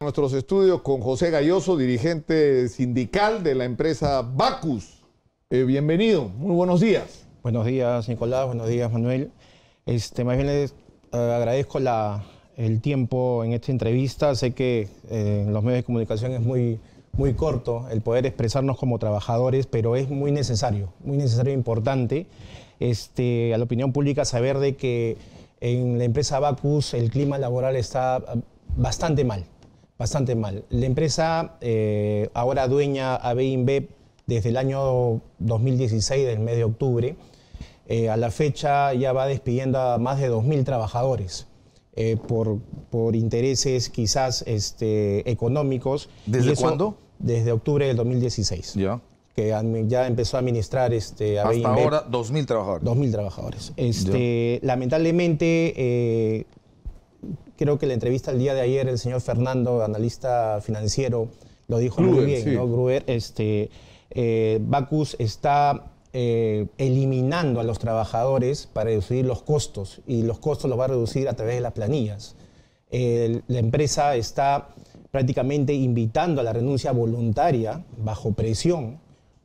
Nuestros estudios con José Galloso, dirigente sindical de la empresa Bacus. Eh, bienvenido, muy buenos días. Buenos días, Nicolás, buenos días, Manuel. Este, más bien les eh, agradezco el tiempo en esta entrevista. Sé que eh, en los medios de comunicación es muy, muy corto el poder expresarnos como trabajadores, pero es muy necesario, muy necesario e importante. Este, a la opinión pública saber de que en la empresa Bacus el clima laboral está ah, bastante mal, bastante mal. La empresa eh, ahora dueña a InBev desde el año 2016, del mes de octubre, eh, a la fecha ya va despidiendo a más de 2.000 trabajadores. Eh, por, intereses quizás este, económicos. ¿Desde cuándo? Desde octubre del 2016. Ya que ya empezó a administrar este, Hasta ahora, 2.000 trabajadores. 2.000 trabajadores. Este, lamentablemente, eh, creo que la entrevista el día de ayer, el señor Fernando, analista financiero, lo dijo muy bien, ¿no? Gruber, este, eh, Bacus está eh, eliminando a los trabajadores para reducir los costos y los costos los va a reducir a través de las planillas. la empresa está prácticamente invitando a la renuncia voluntaria bajo presión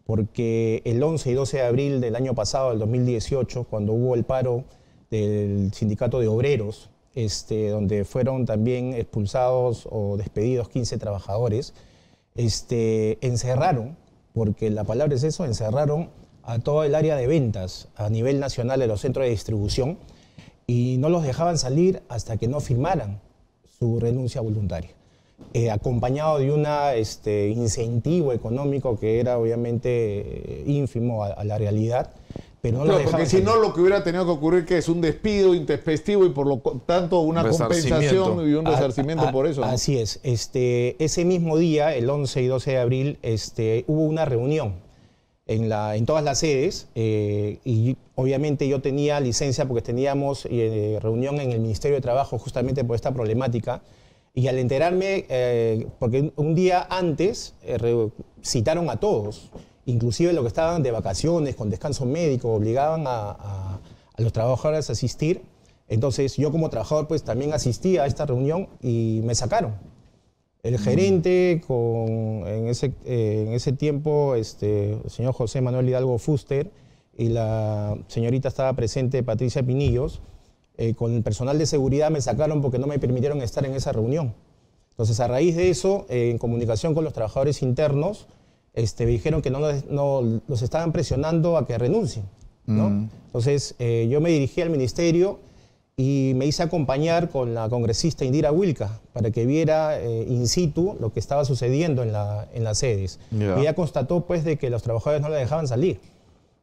porque el 11 y 12 de abril del año pasado, del 2018, cuando hubo el paro del sindicato de obreros, este, donde fueron también expulsados o despedidos 15 trabajadores, este, encerraron, porque la palabra es eso, encerraron a todo el área de ventas a nivel nacional de los centros de distribución y no los dejaban salir hasta que no firmaran su renuncia voluntaria. Eh, acompañado de un este, incentivo económico que era obviamente eh, ínfimo a, la realidad. Pero no porque si no lo que hubiera tenido que ocurrir que es un despido intempestivo y por lo tanto una compensación y un resarcimiento por eso. Así es. Este, ese mismo día, el 11 y 12 de abril, este, hubo una reunión en, la, en todas las sedes eh, y obviamente yo tenía licencia porque teníamos reunión en el Ministerio de Trabajo justamente por esta problemática y al enterarme, eh, porque un día antes eh, citaron a todos, inclusive los que estaban de vacaciones, con descanso médico, obligaban a, los trabajadores a asistir. Entonces yo como trabajador pues también asistí a esta reunión y me sacaron. El mm. gerente con, eh, en, ese, tiempo, este, el señor José Manuel Hidalgo Fuster y la señorita estaba presente, Patricia Pinillos, eh, con el personal de seguridad me sacaron porque no me permitieron estar en esa reunión. Entonces, a raíz de eso, eh, en comunicación con los trabajadores internos, este, me dijeron que no, los estaban presionando a que renuncien. Mm. Entonces, eh, yo me dirigí al ministerio y me hice acompañar con la congresista Indira Wilca para que viera in situ lo que estaba sucediendo en, las sedes. ella constató pues de que los trabajadores no la dejaban salir.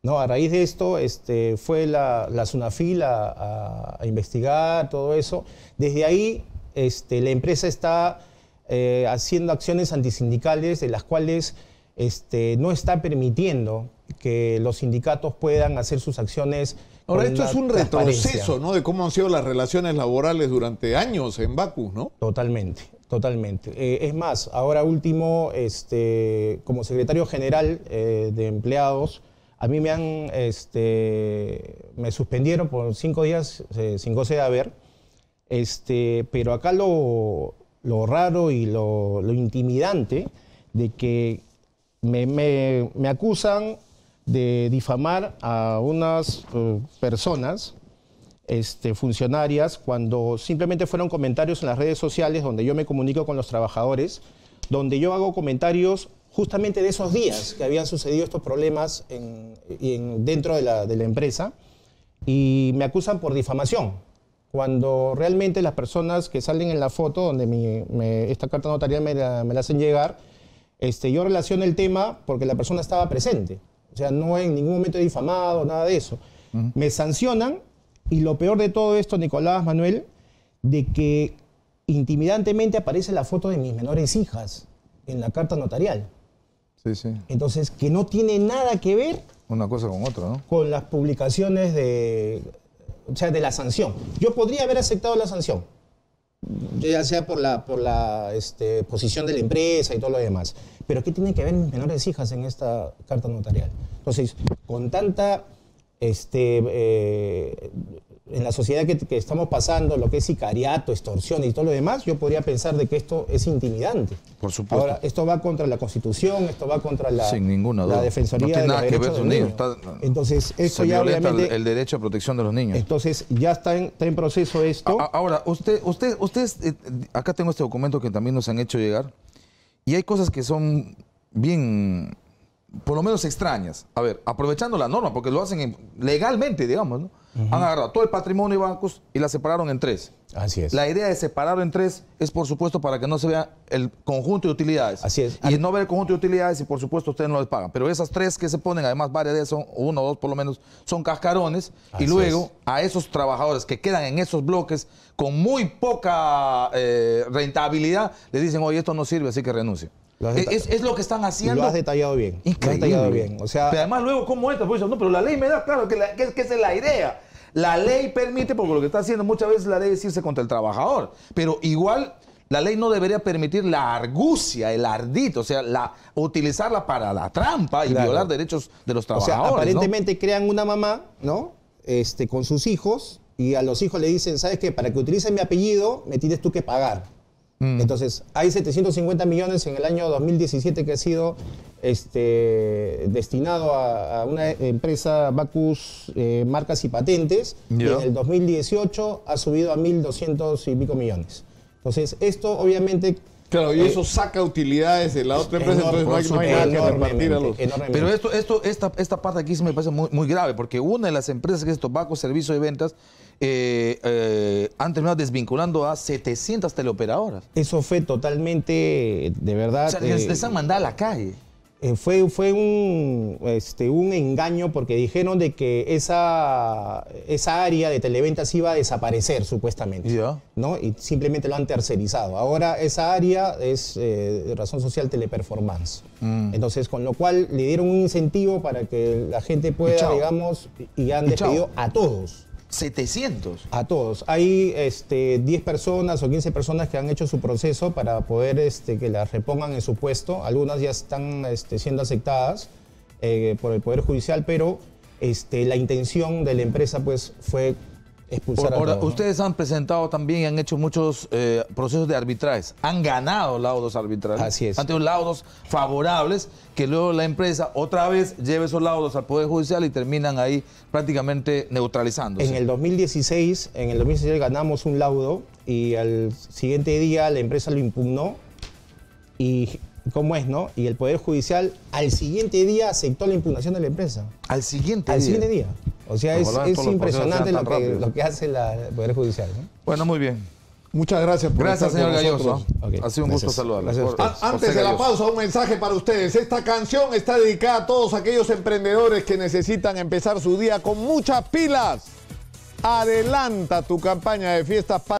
No, a raíz de esto este, fue la, la SUNAFIL a, investigar todo eso. Desde ahí este, la empresa está eh, haciendo acciones antisindicales de las cuales este, no está permitiendo que los sindicatos puedan hacer sus acciones. Ahora, esto es un retroceso, ¿no? De cómo han sido las relaciones laborales durante años en Bacus, ¿no? Totalmente, totalmente. Eh, es más, ahora último, este, como secretario general eh, de empleados, a mí me han, este, me suspendieron por cinco días eh, sin goce de haber, este, pero acá lo, lo raro y lo, intimidante de que me, acusan de difamar a unas eh, personas, este, funcionarias, cuando simplemente fueron comentarios en las redes sociales donde yo me comunico con los trabajadores, donde yo hago comentarios justamente de esos días que habían sucedido estos problemas dentro de la, empresa y me acusan por difamación, cuando realmente las personas que salen en la foto, donde esta carta notarial me la, hacen llegar, este, yo relaciono el tema porque la persona estaba presente. O sea, no en ningún momento he difamado, nada de eso. Me sancionan y lo peor de todo esto, Nicolás Manuel, de que intimidantemente aparece la foto de mis menores hijas en la carta notarial. Entonces, que no tiene nada que ver. Una cosa con otra, ¿no? Con las publicaciones de. O sea, de la sanción. Yo podría haber aceptado la sanción. Ya sea por la, por la este, posición de la empresa y todo lo demás. Pero, ¿qué tiene que ver menores hijas en esta carta notarial? Entonces, con tanta. Este, eh, en la sociedad que, estamos pasando, lo que es sicariato, extorsión y todo lo demás, yo podría pensar de que esto es intimidante. Por supuesto. Ahora, esto va contra la Constitución, esto va contra la, Sin ninguna duda. la Defensoría no tiene nada que ver con niños. entonces, esto ya obviamente... El derecho a protección de los niños. Entonces, ya está en, proceso esto. ahora, usted, usted, ustedes, eh, acá tengo este documento que también nos han hecho llegar, y hay cosas que son bien por lo menos extrañas, a ver, aprovechando la norma, porque lo hacen legalmente, digamos, ¿no? Han agarrado todo el patrimonio y bancos y la separaron en tres. Así es. La idea de separarlo en tres es, por supuesto, para que no se vea el conjunto de utilidades. Así es. Y no ver el conjunto de utilidades y, por supuesto, ustedes no les pagan. Pero esas tres que se ponen, además, varias de ellas son, uno o dos por lo menos, son cascarones. y luego a esos trabajadores que quedan en esos bloques con muy poca eh, rentabilidad, le dicen, oye, esto no sirve, así que renuncie es, lo que están haciendo. Lo has detallado bien. Lo detallado bien. O sea, pero además luego, ¿cómo entra? Pues, no, pero la ley me da claro que, esa es la idea. La ley permite, porque lo que está haciendo muchas veces la ley es irse contra el trabajador, pero igual la ley no debería permitir la argucia, el ardito, o sea, la, utilizarla para la trampa y violar derechos de los trabajadores. O sea, aparentemente crean una mamá, ¿no? Este, con sus hijos y a los hijos le dicen, ¿sabes qué? Para que utilicen mi apellido me tienes tú que pagar. Mm. Entonces, hay 750 millones en el año 2017 que ha sido este, destinado a, una empresa Bacus eh, Marcas y Patentes, y en el 2018 ha subido a 1.200 y pico millones. Entonces, esto obviamente Claro, y eh, eso saca utilidades de la otra empresa, entonces no hay que, que repartir a los. Pero esto, esto, esta, esta parte aquí se me parece muy, muy grave, porque una de las empresas que es Tobacco, Servicio y Ventas, eh, eh, han terminado desvinculando a 700 teleoperadoras. Eso fue totalmente, de verdad. O sea, les han mandado a la calle. Eh, fue, un, este, un engaño porque dijeron de que esa, esa área de televentas iba a desaparecer supuestamente, ¿no? Y simplemente lo han tercerizado. Ahora esa área es eh, razón social teleperformance. Mm. Entonces, con lo cual le dieron un incentivo para que la gente pueda, digamos, y han despedido a todos. 700. A todos. Hay este, 10 personas o 15 personas que han hecho su proceso para poder este, que las repongan en su puesto. Algunas ya están este, siendo aceptadas eh, por el Poder Judicial, pero este, la intención de la empresa pues, fue ustedes han presentado también y han hecho muchos eh, procesos de arbitrajes. Han ganado laudos arbitrales. Así es. Han tenido laudos favorables que luego la empresa otra vez lleve esos laudos al Poder Judicial y terminan ahí prácticamente neutralizándose. En el 2016, en el 2016 ganamos un laudo y al siguiente día la empresa lo impugnó y ¿Cómo es, no? Y el Poder Judicial al siguiente día aceptó la impugnación de la empresa. Al siguiente día. Al siguiente día. O sea, es, impresionante lo que, hace la, el Poder Judicial. Bueno, muy bien. Muchas gracias por Gracias, señor Galloso. Ha sido un gusto saludarla. Antes de la pausa, un mensaje para ustedes. Esta canción está dedicada a todos aquellos emprendedores que necesitan empezar su día con muchas pilas. Adelanta tu campaña de fiestas para.